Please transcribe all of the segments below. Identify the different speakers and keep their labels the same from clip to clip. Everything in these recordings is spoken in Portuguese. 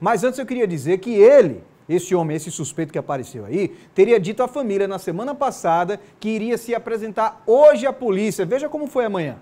Speaker 1: Mas antes eu queria dizer que ele, esse homem, esse suspeito que apareceu aí, teria dito à família na semana passada que iria se apresentar hoje à polícia. Veja como foi amanhã.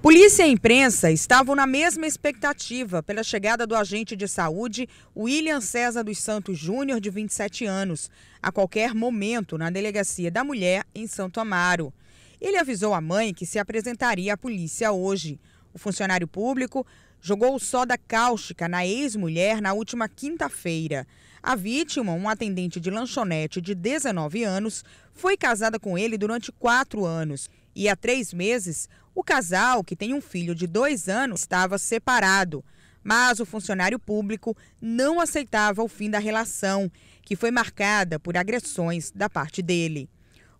Speaker 1: Polícia e imprensa estavam na mesma expectativa pela chegada do agente de saúde William César dos Santos Júnior, de 27 anos, a qualquer momento na delegacia da mulher em Santo Amaro. Ele avisou a mãe que se apresentaria à polícia hoje. O funcionário público jogou soda cáustica na ex-mulher na última quinta-feira. A vítima, um atendente de lanchonete de 19 anos, foi casada com ele durante quatro anos. E há três meses, o casal, que tem um filho de dois anos, estava separado. Mas o funcionário público não aceitava o fim da relação, que foi marcada por agressões da parte dele.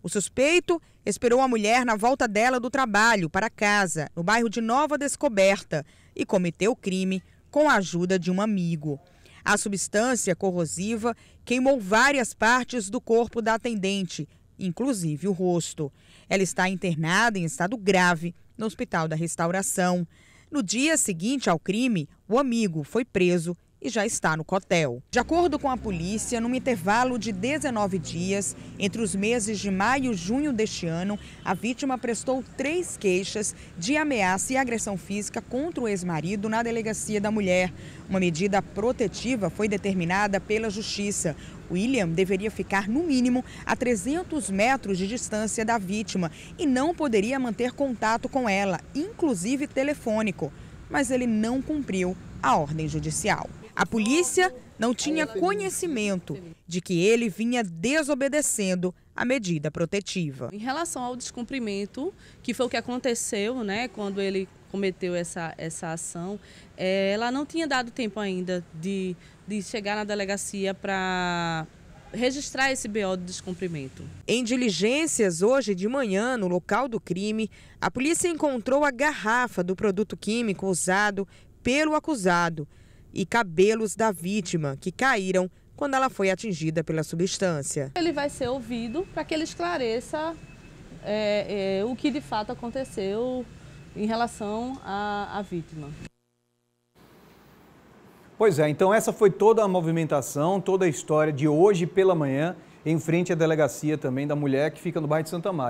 Speaker 1: O suspeito esperou a mulher na volta dela do trabalho para casa, no bairro de Nova Descoberta, e cometeu o crime com a ajuda de um amigo. A substância corrosiva queimou várias partes do corpo da atendente, inclusive o rosto. Ela está internada em estado grave no Hospital da Restauração. No dia seguinte ao crime, o amigo foi preso e já está no cotel. De acordo com a polícia, num intervalo de 19 dias, entre os meses de maio e junho deste ano, a vítima prestou três queixas de ameaça e agressão física contra o ex-marido na delegacia da mulher. Uma medida protetiva foi determinada pela justiça. William deveria ficar, no mínimo, a 300 metros de distância da vítima e não poderia manter contato com ela, inclusive telefônico. Mas ele não cumpriu a ordem judicial. A polícia não tinha conhecimento de que ele vinha desobedecendo a medida protetiva. Em
Speaker 2: relação ao descumprimento, que foi o que aconteceu, né, quando ele cometeu essa, essa ação, é, ela não tinha dado tempo ainda de, de chegar na delegacia para registrar esse BO de descumprimento.
Speaker 1: Em diligências hoje de manhã, no local do crime, a polícia encontrou a garrafa do produto químico usado pelo acusado e cabelos da vítima, que caíram quando ela foi atingida pela substância.
Speaker 2: Ele vai ser ouvido para que ele esclareça é, é, o que de fato aconteceu em relação à, à vítima.
Speaker 1: Pois é, então essa foi toda a movimentação, toda a história de hoje pela manhã, em frente à delegacia também da mulher que fica no bairro de Santa Maria.